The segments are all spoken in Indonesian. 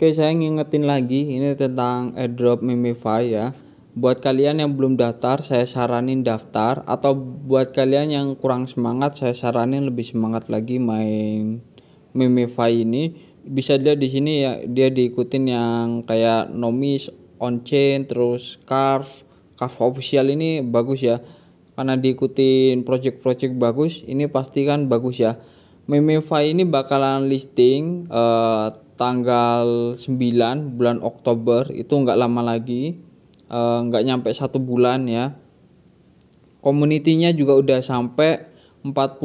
Oke, saya ngingetin lagi ini tentang airdrop Mimify ya. Buat kalian yang belum daftar, saya saranin daftar atau buat kalian yang kurang semangat, saya saranin lebih semangat lagi main Mimify ini. Bisa dilihat di sini ya, dia diikutin yang kayak nomis, Onchain terus carve, carve official ini bagus ya. Karena diikutin project-project bagus, ini pastikan bagus ya. Mimify ini bakalan listing uh, tanggal 9 bulan Oktober itu nggak lama lagi uh, nggak nyampe satu bulan ya Komunitinya juga udah sampai 45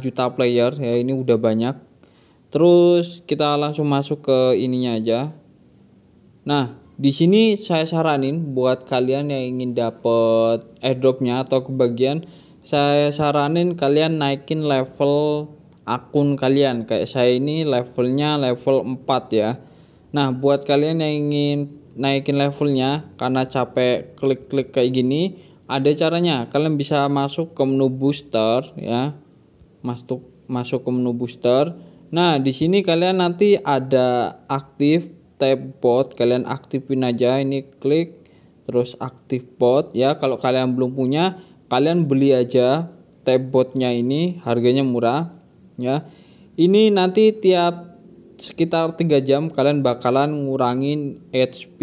juta player ya ini udah banyak terus kita langsung masuk ke ininya aja nah di sini saya saranin buat kalian yang ingin dapet airdropnya atau kebagian saya saranin kalian naikin level akun kalian kayak saya ini levelnya level 4 ya nah buat kalian yang ingin naikin levelnya karena capek klik-klik kayak gini ada caranya kalian bisa masuk ke menu booster ya masuk masuk ke menu booster nah di sini kalian nanti ada aktif tab bot kalian aktifin aja ini klik terus aktif bot ya kalau kalian belum punya kalian beli aja tab botnya ini harganya murah ya ini nanti tiap sekitar 3 jam kalian bakalan ngurangin HP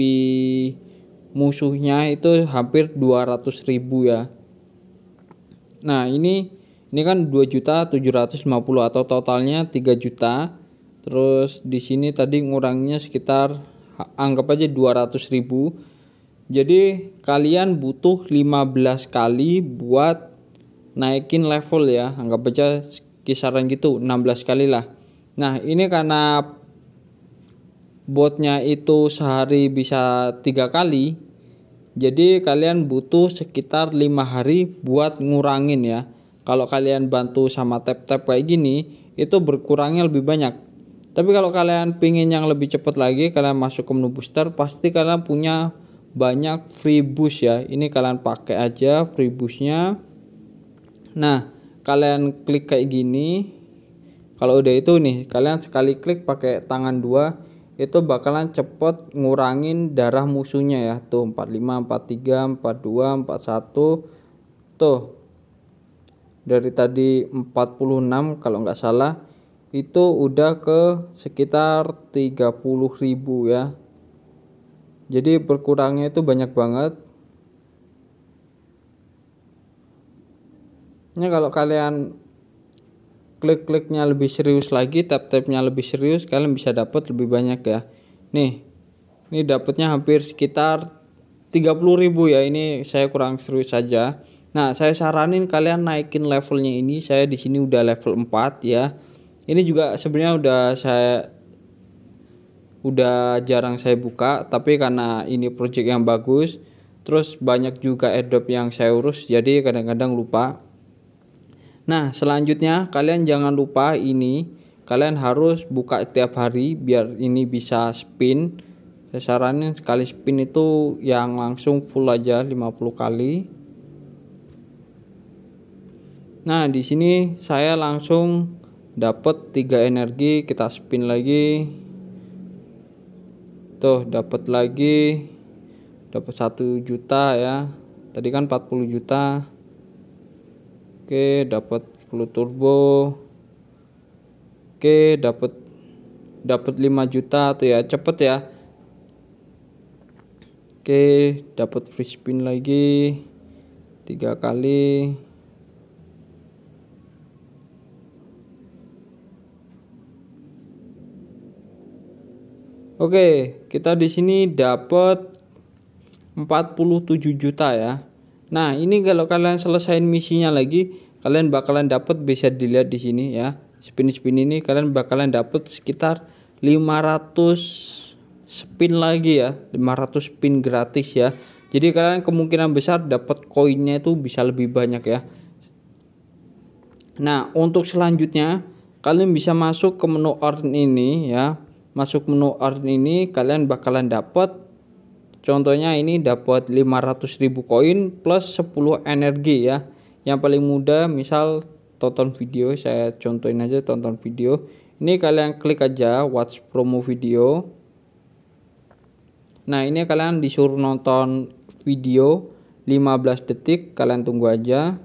musuhnya itu hampir 200 ribu ya nah ini ini kan 2 juta 750 atau totalnya 3 juta terus di sini tadi ngurangnya sekitar anggap aja 200 ribu jadi kalian butuh 15 kali buat naikin level ya anggap aja kisaran gitu 16 kali lah nah ini karena botnya itu sehari bisa tiga kali jadi kalian butuh sekitar lima hari buat ngurangin ya kalau kalian bantu sama tap-tap kayak gini itu berkurangnya lebih banyak tapi kalau kalian pingin yang lebih cepat lagi kalian masuk ke menu booster pasti kalian punya banyak free boost ya ini kalian pakai aja free boostnya nah kalian klik kayak gini kalau udah itu nih kalian sekali klik pakai tangan dua itu bakalan cepet ngurangin darah musuhnya ya tuh 45 43 42 41 tuh dari tadi 46 kalau nggak salah itu udah ke sekitar 30.000 ya jadi berkurangnya itu banyak banget ini kalau kalian klik-kliknya lebih serius lagi tap-tapnya lebih serius kalian bisa dapat lebih banyak ya nih ini dapatnya hampir sekitar 30.000 ya ini saya kurang serius saja nah saya saranin kalian naikin levelnya ini saya di sini udah level 4 ya ini juga sebenarnya udah saya udah jarang saya buka tapi karena ini project yang bagus terus banyak juga adobe yang saya urus jadi kadang-kadang lupa Nah, selanjutnya kalian jangan lupa ini kalian harus buka setiap hari biar ini bisa spin. Saya saranin sekali spin itu yang langsung full aja 50 kali. Nah, di sini saya langsung dapat 3 energi, kita spin lagi. Tuh, dapat lagi. Dapat satu juta ya. Tadi kan 40 juta Oke, dapat clue turbo. Oke, dapat dapat 5 juta tuh ya, cepet ya. Oke, dapat free spin lagi. 3 kali. Oke, kita di sini dapat 47 juta ya. Nah, ini kalau kalian selesaiin misinya lagi, kalian bakalan dapat bisa dilihat di sini ya. Spin-spin ini kalian bakalan dapat sekitar 500 spin lagi ya. 500 spin gratis ya. Jadi kalian kemungkinan besar dapat koinnya itu bisa lebih banyak ya. Nah, untuk selanjutnya kalian bisa masuk ke menu earn ini ya. Masuk menu earn ini kalian bakalan dapat Contohnya ini dapat 500.000 koin plus 10 energi ya. Yang paling mudah misal tonton video, saya contohin aja tonton video. Ini kalian klik aja watch promo video. Nah, ini kalian disuruh nonton video 15 detik, kalian tunggu aja.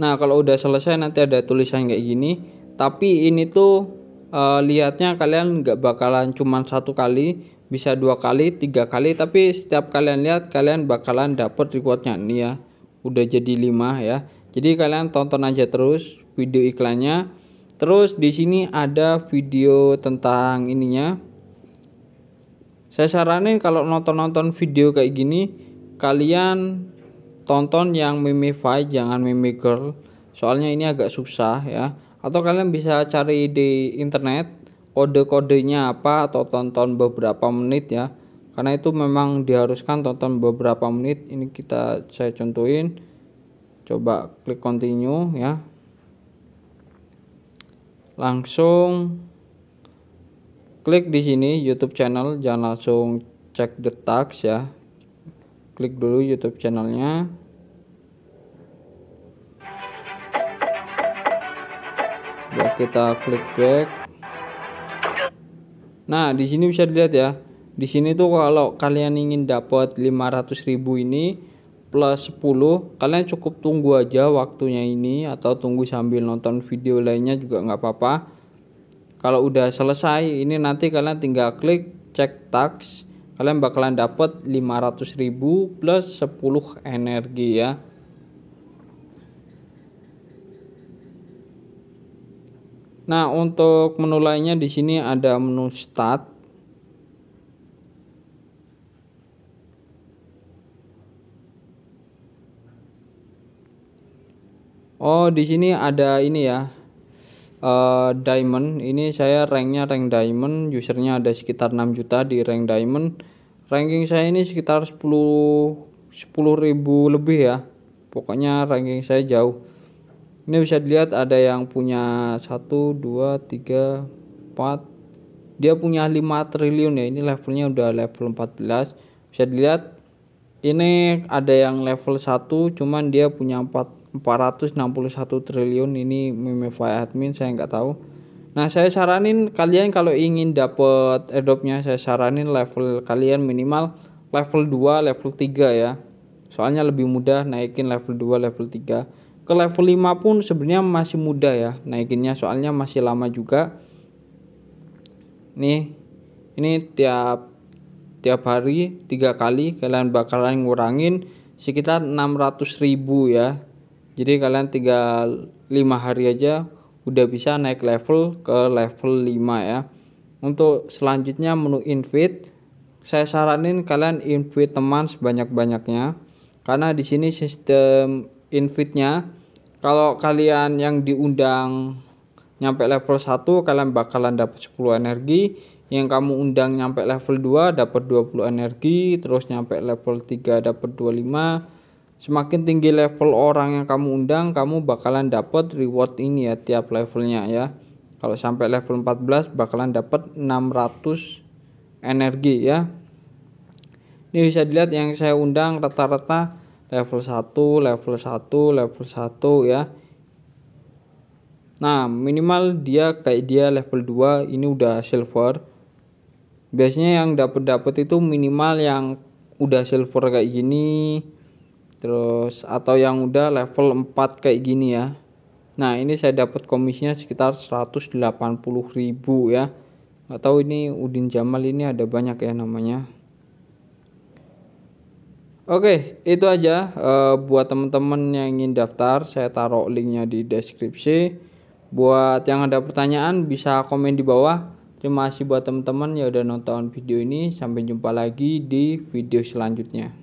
Nah, kalau udah selesai nanti ada tulisan kayak gini, tapi ini tuh uh, eh, lihatnya kalian nggak bakalan cuman satu kali bisa dua kali tiga kali tapi setiap kalian lihat kalian bakalan dapat rewardnya nih ya udah jadi lima ya jadi kalian tonton aja terus video iklannya terus di sini ada video tentang ininya saya saranin kalau nonton-nonton video kayak gini kalian tonton yang meme fight jangan meme girl soalnya ini agak susah ya atau kalian bisa cari di internet kode-kodenya apa atau tonton beberapa menit ya karena itu memang diharuskan tonton beberapa menit ini kita saya contohin coba klik continue ya langsung klik di sini YouTube channel jangan langsung cek the tags ya klik dulu YouTube channelnya kita klik back nah di sini bisa dilihat ya di sini tuh kalau kalian ingin dapat 500.000 ini plus 10 kalian cukup tunggu aja waktunya ini atau tunggu sambil nonton video lainnya juga nggak apa-apa kalau udah selesai ini nanti kalian tinggal klik cek tax kalian bakalan dapat 500.000 plus 10 energi ya Nah, untuk menu lainnya di sini ada menu start. Oh, di sini ada ini ya. Uh, diamond ini saya ranknya rank diamond usernya ada sekitar 6 juta di rank diamond ranking saya ini sekitar 10 10.000 lebih ya pokoknya ranking saya jauh ini bisa dilihat ada yang punya 1 2 3 4 dia punya 5 triliun ya ini levelnya udah level 14 bisa dilihat ini ada yang level 1 cuman dia punya 4 461 triliun ini Mimify admin saya nggak tahu Nah saya saranin kalian kalau ingin dapet airdropnya saya saranin level kalian minimal level 2 level 3 ya Soalnya lebih mudah naikin level 2 level 3 ke level 5 pun sebenarnya masih mudah ya naikinnya soalnya masih lama juga nih ini tiap tiap hari tiga kali kalian bakalan ngurangin sekitar ratus ribu ya jadi kalian tiga lima hari aja udah bisa naik level ke level 5 ya untuk selanjutnya menu invite saya saranin kalian invite teman sebanyak-banyaknya karena di sini sistem invite-nya kalau kalian yang diundang nyampe level 1 kalian bakalan dapat 10 energi yang kamu undang nyampe level 2 dapat 20 energi terus nyampe level 3 dapat 25 semakin tinggi level orang yang kamu undang kamu bakalan dapat reward ini ya tiap levelnya ya kalau sampai level 14 bakalan dapat 600 energi ya ini bisa dilihat yang saya undang rata-rata level 1, level 1, level 1 ya. Nah, minimal dia kayak dia level 2 ini udah silver. Biasanya yang dapat-dapat itu minimal yang udah silver kayak gini. Terus atau yang udah level 4 kayak gini ya. Nah, ini saya dapat komisinya sekitar 180.000 ya. atau ini Udin Jamal ini ada banyak ya namanya. Oke, itu aja uh, buat teman-teman yang ingin daftar, saya taruh linknya di deskripsi. Buat yang ada pertanyaan bisa komen di bawah. Terima kasih buat teman-teman yang udah nonton video ini. Sampai jumpa lagi di video selanjutnya.